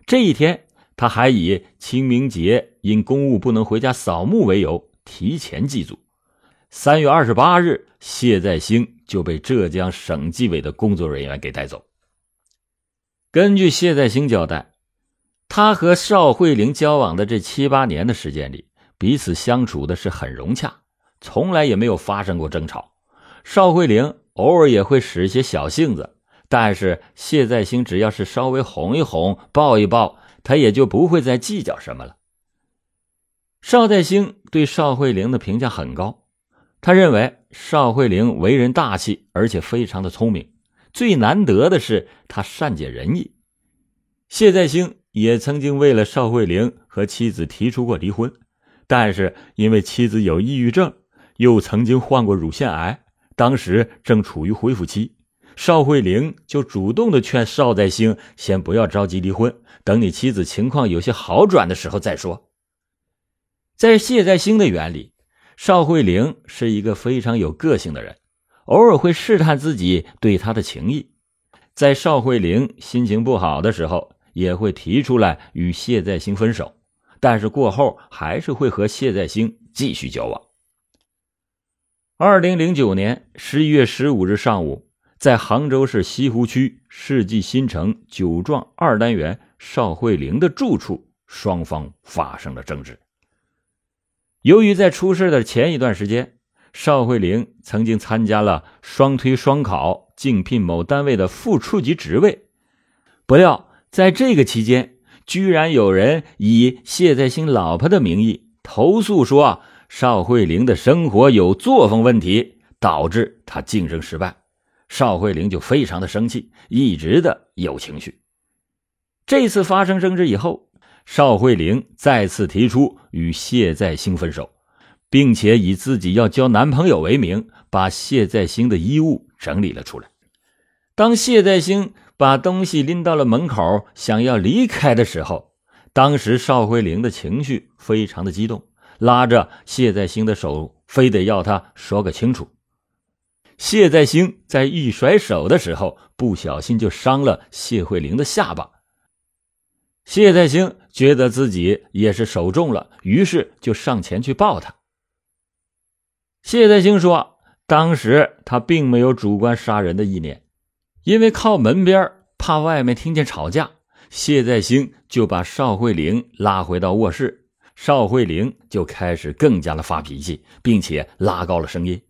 这一天，他还以清明节因公务不能回家扫墓为由提前祭祖。三月二十八日，谢再兴就被浙江省纪委的工作人员给带走。根据谢再兴交代，他和邵慧玲交往的这七八年的时间里，彼此相处的是很融洽，从来也没有发生过争吵。邵慧玲偶尔也会使些小性子，但是谢再兴只要是稍微哄一哄、抱一抱，她也就不会再计较什么了。邵再兴对邵慧玲的评价很高，他认为邵慧玲为人大气，而且非常的聪明，最难得的是她善解人意。谢再兴也曾经为了邵慧玲和妻子提出过离婚，但是因为妻子有抑郁症，又曾经患过乳腺癌。当时正处于恢复期，邵慧玲就主动的劝邵在兴先不要着急离婚，等你妻子情况有些好转的时候再说。在谢在兴的眼里，邵慧玲是一个非常有个性的人，偶尔会试探自己对她的情意，在邵慧玲心情不好的时候，也会提出来与谢在兴分手，但是过后还是会和谢在兴继续交往。二零零九年十一月十五日上午，在杭州市西湖区世纪新城九幢二单元邵慧玲的住处，双方发生了争执。由于在出事的前一段时间，邵慧玲曾经参加了双推双考竞聘某单位的副处级职位，不料在这个期间，居然有人以谢在兴老婆的名义投诉说。邵慧玲的生活有作风问题，导致她竞争失败。邵慧玲就非常的生气，一直的有情绪。这次发生争执以后，邵慧玲再次提出与谢在兴分手，并且以自己要交男朋友为名，把谢在兴的衣物整理了出来。当谢在兴把东西拎到了门口，想要离开的时候，当时邵慧玲的情绪非常的激动。拉着谢再兴的手，非得要他说个清楚。谢再兴在一甩手的时候，不小心就伤了谢慧玲的下巴。谢再兴觉得自己也是手重了，于是就上前去抱她。谢再兴说：“当时他并没有主观杀人的意念，因为靠门边，怕外面听见吵架，谢再兴就把邵慧玲拉回到卧室。”邵慧玲就开始更加的发脾气，并且拉高了声音，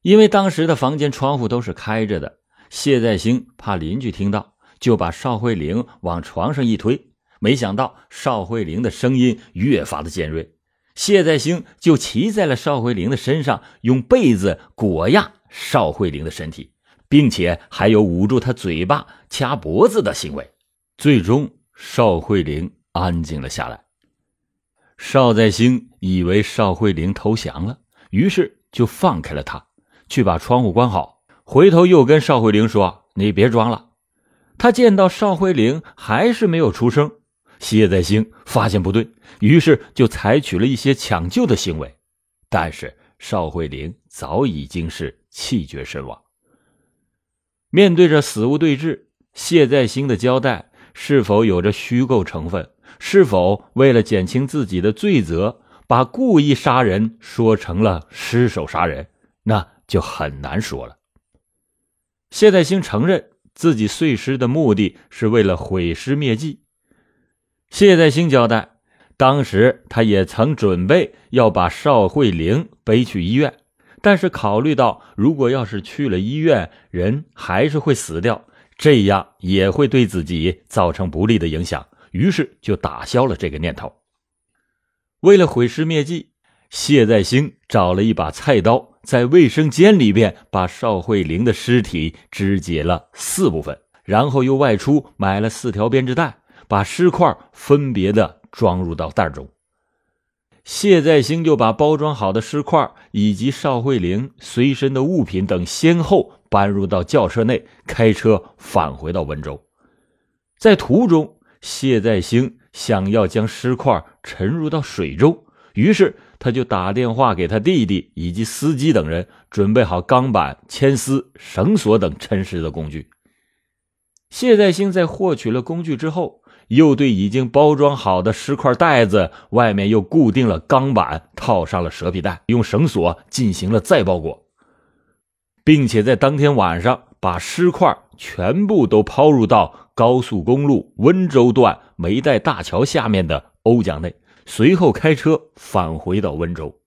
因为当时的房间窗户都是开着的。谢再兴怕邻居听到，就把邵慧玲往床上一推。没想到邵慧玲的声音越发的尖锐，谢再兴就骑在了邵慧玲的身上，用被子裹压邵慧玲的身体，并且还有捂住她嘴巴、掐脖子的行为。最终，邵慧玲安静了下来。邵再兴以为邵慧玲投降了，于是就放开了她，去把窗户关好。回头又跟邵慧玲说：“你别装了。”他见到邵慧玲还是没有出声，谢再兴发现不对，于是就采取了一些抢救的行为。但是邵慧玲早已经是气绝身亡。面对着死无对峙，谢再兴的交代是否有着虚构成分？是否为了减轻自己的罪责，把故意杀人说成了失手杀人，那就很难说了。谢再兴承认自己碎尸的目的是为了毁尸灭迹。谢再兴交代，当时他也曾准备要把邵慧玲背去医院，但是考虑到如果要是去了医院，人还是会死掉，这样也会对自己造成不利的影响。于是就打消了这个念头。为了毁尸灭迹，谢再兴找了一把菜刀，在卫生间里边把邵慧玲的尸体肢解了四部分，然后又外出买了四条编织袋，把尸块分别的装入到袋中。谢再兴就把包装好的尸块以及邵慧玲随身的物品等先后搬入到轿车内，开车返回到温州，在途中。谢再兴想要将尸块沉入到水中，于是他就打电话给他弟弟以及司机等人，准备好钢板、铅丝、绳索等沉尸的工具。谢再兴在获取了工具之后，又对已经包装好的尸块袋子外面又固定了钢板，套上了蛇皮袋，用绳索进行了再包裹，并且在当天晚上把尸块全部都抛入到。高速公路温州段梅岱大桥下面的瓯江内，随后开车返回到温州。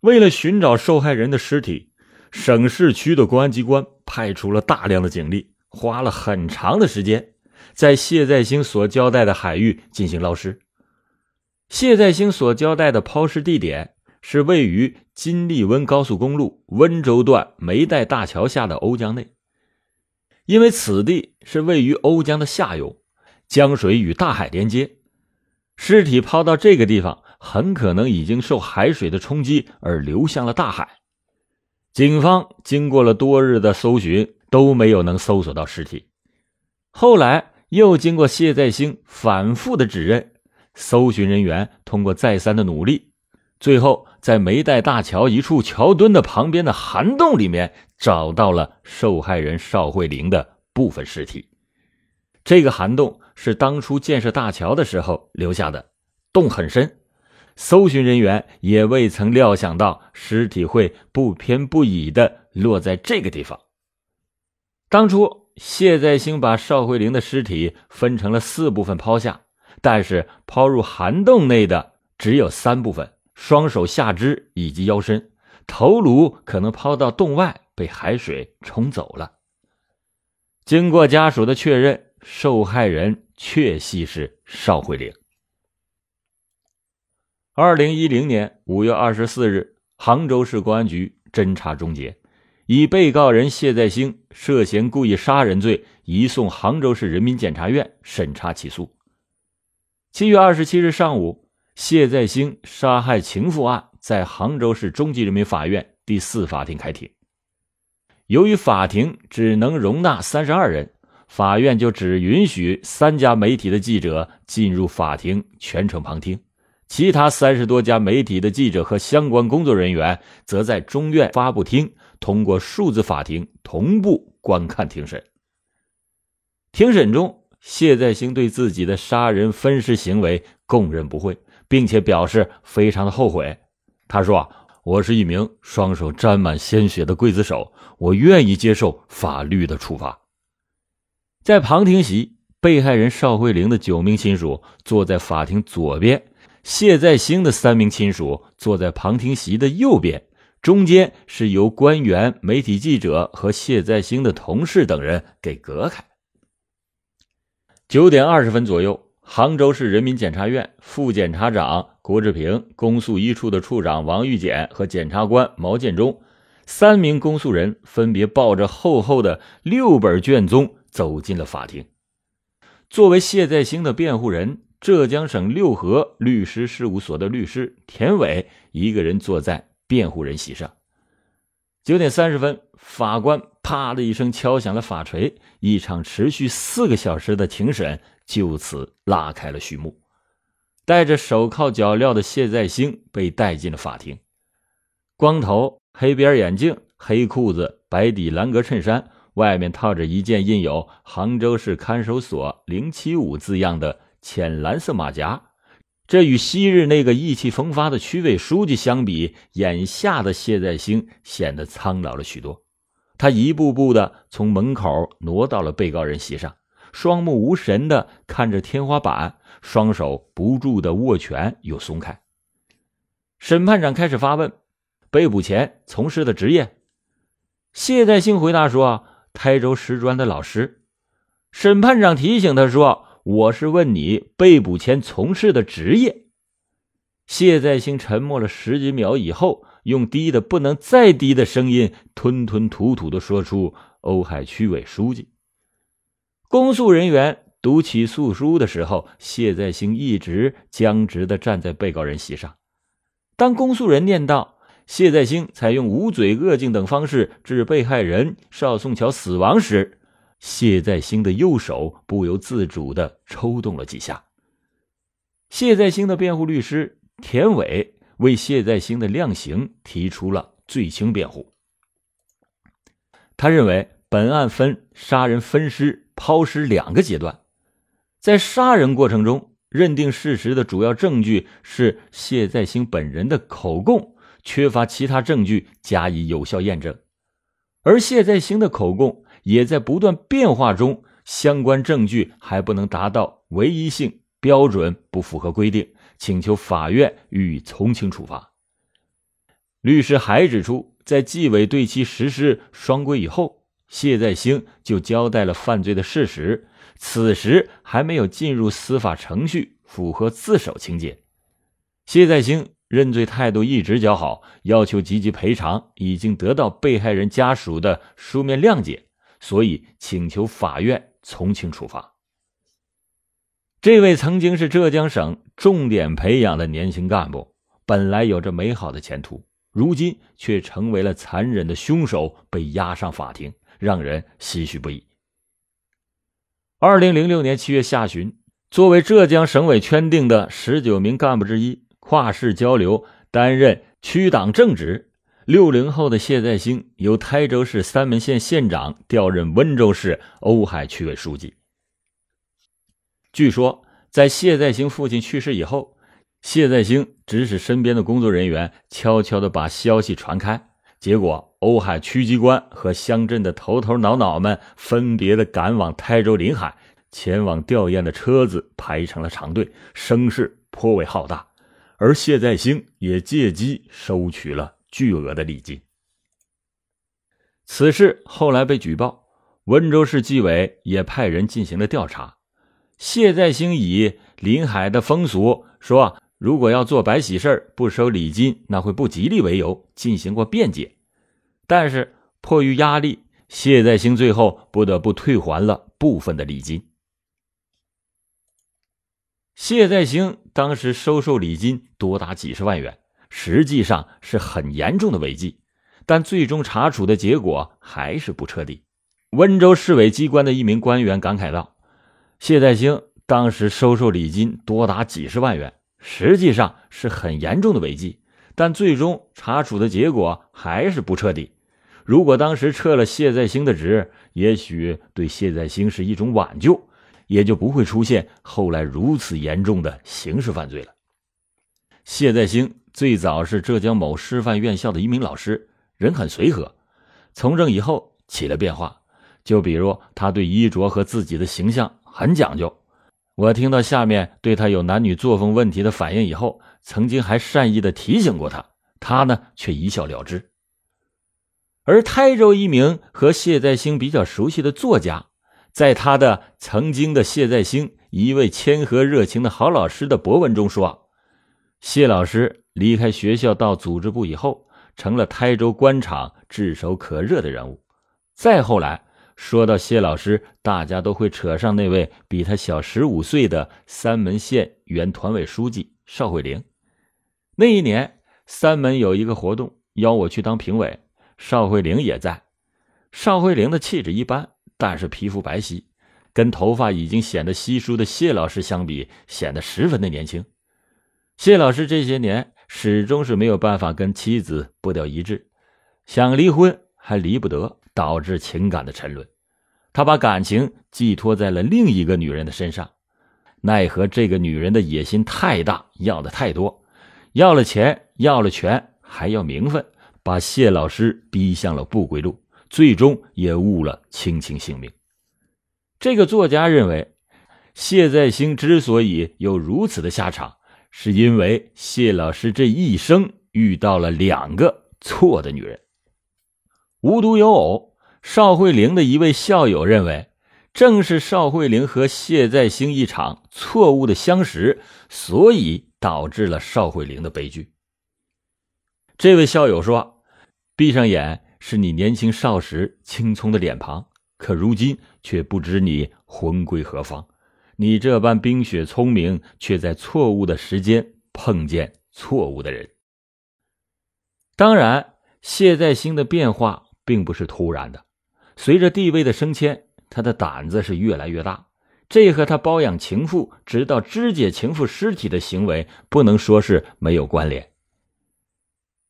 为了寻找受害人的尸体，省市区的公安机关派出了大量的警力，花了很长的时间，在谢再兴所交代的海域进行捞尸。谢再兴所交代的抛尸地点是位于金丽温高速公路温州段梅岱大桥下的瓯江内。因为此地是位于瓯江的下游，江水与大海连接，尸体抛到这个地方，很可能已经受海水的冲击而流向了大海。警方经过了多日的搜寻，都没有能搜索到尸体。后来又经过谢再兴反复的指认，搜寻人员通过再三的努力，最后。在梅岱大桥一处桥墩的旁边的涵洞里面，找到了受害人邵慧玲的部分尸体。这个涵洞是当初建设大桥的时候留下的，洞很深。搜寻人员也未曾料想到尸体会不偏不倚地落在这个地方。当初谢再兴把邵慧玲的尸体分成了四部分抛下，但是抛入涵洞内的只有三部分。双手、下肢以及腰身，头颅可能抛到洞外，被海水冲走了。经过家属的确认，受害人确系是邵慧玲。二零一零年五月二十四日，杭州市公安局侦查终结，以被告人谢再兴涉嫌故意杀人罪，移送杭州市人民检察院审查起诉。七月二十七日上午。谢再兴杀害情妇案在杭州市中级人民法院第四法庭开庭。由于法庭只能容纳三十二人，法院就只允许三家媒体的记者进入法庭全程旁听，其他三十多家媒体的记者和相关工作人员则在中院发布厅通过数字法庭同步观看庭审。庭审中，谢再兴对自己的杀人分尸行为供认不讳。并且表示非常的后悔。他说：“啊，我是一名双手沾满鲜血的刽子手，我愿意接受法律的处罚。”在旁听席，被害人邵慧玲的九名亲属坐在法庭左边，谢在兴的三名亲属坐在旁听席的右边，中间是由官员、媒体记者和谢在兴的同事等人给隔开。九点二十分左右。杭州市人民检察院副检察长郭志平、公诉一处的处长王玉简和检察官毛建忠三名公诉人分别抱着厚厚的六本卷宗走进了法庭。作为谢再兴的辩护人，浙江省六合律师事务所的律师田伟一个人坐在辩护人席上。九点三十分，法官啪的一声敲响了法锤，一场持续四个小时的庭审。就此拉开了序幕。戴着手铐脚镣的谢再兴被带进了法庭。光头、黑边眼镜、黑裤子、白底蓝格衬衫，外面套着一件印有“杭州市看守所零七五”字样的浅蓝色马甲。这与昔日那个意气风发的区委书记相比，眼下的谢再兴显得苍老了许多。他一步步地从门口挪到了被告人席上。双目无神的看着天花板，双手不住的握拳又松开。审判长开始发问：“被捕前从事的职业？”谢再兴回答说：“台州石砖的老师。”审判长提醒他说：“我是问你被捕前从事的职业。”谢再兴沉默了十几秒以后，用低的不能再低的声音，吞吞吐吐的说出：“瓯海区委书记。”公诉人员读起诉书的时候，谢再兴一直僵直地站在被告人席上。当公诉人念到谢再兴采用捂嘴恶颈等方式致被害人邵颂桥死亡时，谢再兴的右手不由自主地抽动了几下。谢再兴的辩护律师田伟为谢再兴的量刑提出了罪轻辩护。他认为本案分杀人分尸。抛尸两个阶段，在杀人过程中，认定事实的主要证据是谢再兴本人的口供，缺乏其他证据加以有效验证。而谢再兴的口供也在不断变化中，相关证据还不能达到唯一性标准，不符合规定，请求法院予以从轻处罚。律师还指出，在纪委对其实施双规以后。谢再兴就交代了犯罪的事实，此时还没有进入司法程序，符合自首情节。谢再兴认罪态度一直较好，要求积极赔偿，已经得到被害人家属的书面谅解，所以请求法院从轻处罚。这位曾经是浙江省重点培养的年轻干部，本来有着美好的前途，如今却成为了残忍的凶手，被押上法庭。让人唏嘘不已。二零零六年七月下旬，作为浙江省委圈定的十九名干部之一，跨市交流担任区党正职。六零后的谢再兴由台州市三门县县长调任温州市瓯海区委书记。据说，在谢再兴父亲去世以后，谢再兴指使身边的工作人员悄悄地把消息传开，结果。瓯海区机关和乡镇的头头脑脑们分别的赶往台州临海，前往吊唁的车子排成了长队，声势颇为浩大。而谢再兴也借机收取了巨额的礼金。此事后来被举报，温州市纪委也派人进行了调查。谢再兴以临海的风俗说，如果要做白喜事不收礼金，那会不吉利为由进行过辩解。但是，迫于压力，谢再兴最后不得不退还了部分的礼金。谢再兴当时收受礼金多达几十万元，实际上是很严重的违纪，但最终查处的结果还是不彻底。温州市委机关的一名官员感慨道：“谢再兴当时收受礼金多达几十万元，实际上是很严重的违纪，但最终查处的结果还是不彻底。”如果当时撤了谢再兴的职，也许对谢再兴是一种挽救，也就不会出现后来如此严重的刑事犯罪了。谢再兴最早是浙江某师范院校的一名老师，人很随和。从政以后起了变化，就比如他对衣着和自己的形象很讲究。我听到下面对他有男女作风问题的反映以后，曾经还善意的提醒过他，他呢却一笑了之。而台州一名和谢再兴比较熟悉的作家，在他的曾经的谢再兴一位谦和热情的好老师的博文中说：“谢老师离开学校到组织部以后，成了台州官场炙手可热的人物。再后来，说到谢老师，大家都会扯上那位比他小十五岁的三门县原团委书记邵慧玲。那一年，三门有一个活动，邀我去当评委。”邵慧玲也在。邵慧玲的气质一般，但是皮肤白皙，跟头发已经显得稀疏的谢老师相比，显得十分的年轻。谢老师这些年始终是没有办法跟妻子步调一致，想离婚还离不得，导致情感的沉沦。他把感情寄托在了另一个女人的身上，奈何这个女人的野心太大，要的太多，要了钱，要了权，还要名分。把谢老师逼向了不归路，最终也误了青青性命。这个作家认为，谢再兴之所以有如此的下场，是因为谢老师这一生遇到了两个错的女人。无独有偶，邵慧玲的一位校友认为，正是邵慧玲和谢再兴一场错误的相识，所以导致了邵慧玲的悲剧。这位校友说。闭上眼，是你年轻少时青葱的脸庞，可如今却不知你魂归何方。你这般冰雪聪明，却在错误的时间碰见错误的人。当然，谢在兴的变化并不是突然的，随着地位的升迁，他的胆子是越来越大。这和他包养情妇，直到肢解情妇尸体的行为，不能说是没有关联。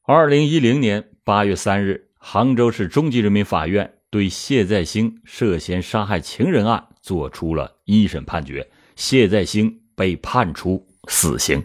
二零一零年八月三日，杭州市中级人民法院对谢再兴涉嫌杀害情人案作出了一审判决，谢再兴被判处死刑。